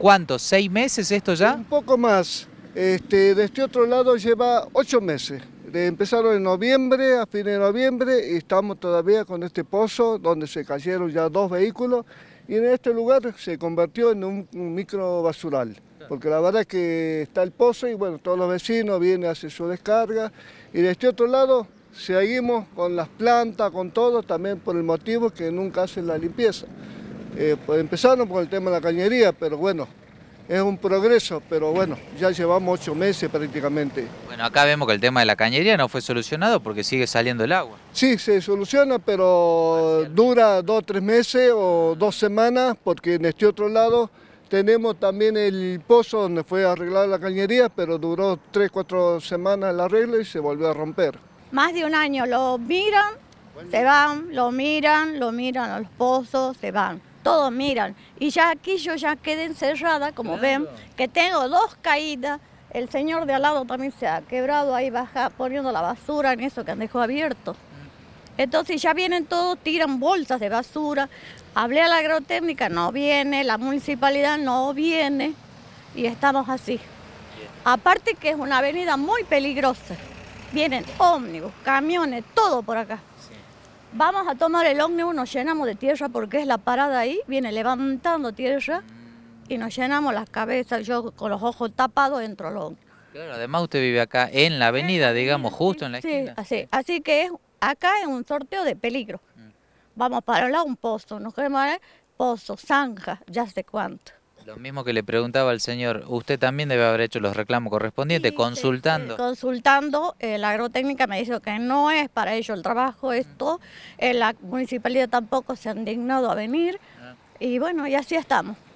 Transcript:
¿Cuánto? ¿Seis meses esto ya? Un poco más. Este, de este otro lado lleva ocho meses. Empezaron en noviembre, a fin de noviembre, y estamos todavía con este pozo donde se cayeron ya dos vehículos y en este lugar se convirtió en un, un micro basural. Porque la verdad es que está el pozo y bueno, todos los vecinos vienen a hacer su descarga. Y de este otro lado seguimos con las plantas, con todo, también por el motivo que nunca hacen la limpieza. Eh, pues empezaron con el tema de la cañería, pero bueno, es un progreso, pero bueno, ya llevamos ocho meses prácticamente. Bueno, acá vemos que el tema de la cañería no fue solucionado porque sigue saliendo el agua. Sí, se soluciona, pero dura dos, o tres meses o dos semanas, porque en este otro lado tenemos también el pozo donde fue arreglada la cañería, pero duró tres, cuatro semanas el arreglo y se volvió a romper. Más de un año lo miran, se van, lo miran, lo miran los pozos, se van todos miran. Y ya aquí yo ya quedé encerrada, como ven, que tengo dos caídas. El señor de al lado también se ha quebrado ahí baja, poniendo la basura en eso que han dejado abierto. Entonces ya vienen todos, tiran bolsas de basura. Hablé a la agrotécnica, no viene, la municipalidad no viene y estamos así. Aparte que es una avenida muy peligrosa. Vienen ómnibus, camiones, todo por acá. Vamos a tomar el ómnibus, nos llenamos de tierra porque es la parada ahí, viene levantando tierra y nos llenamos las cabezas, yo con los ojos tapados entro al ómnibus. Claro, además usted vive acá en la avenida, digamos, justo en la esquina. Sí, así, que acá es un sorteo de peligro. Mm. Vamos para un lado un pozo, nos queremos ¿eh? pozo, zanja, ya sé cuánto. Lo mismo que le preguntaba al señor, usted también debe haber hecho los reclamos correspondientes, consultando. consultando, eh, la agrotécnica me dijo que no es para ello el trabajo esto, eh, la municipalidad tampoco se han dignado a venir ah. y bueno, y así estamos.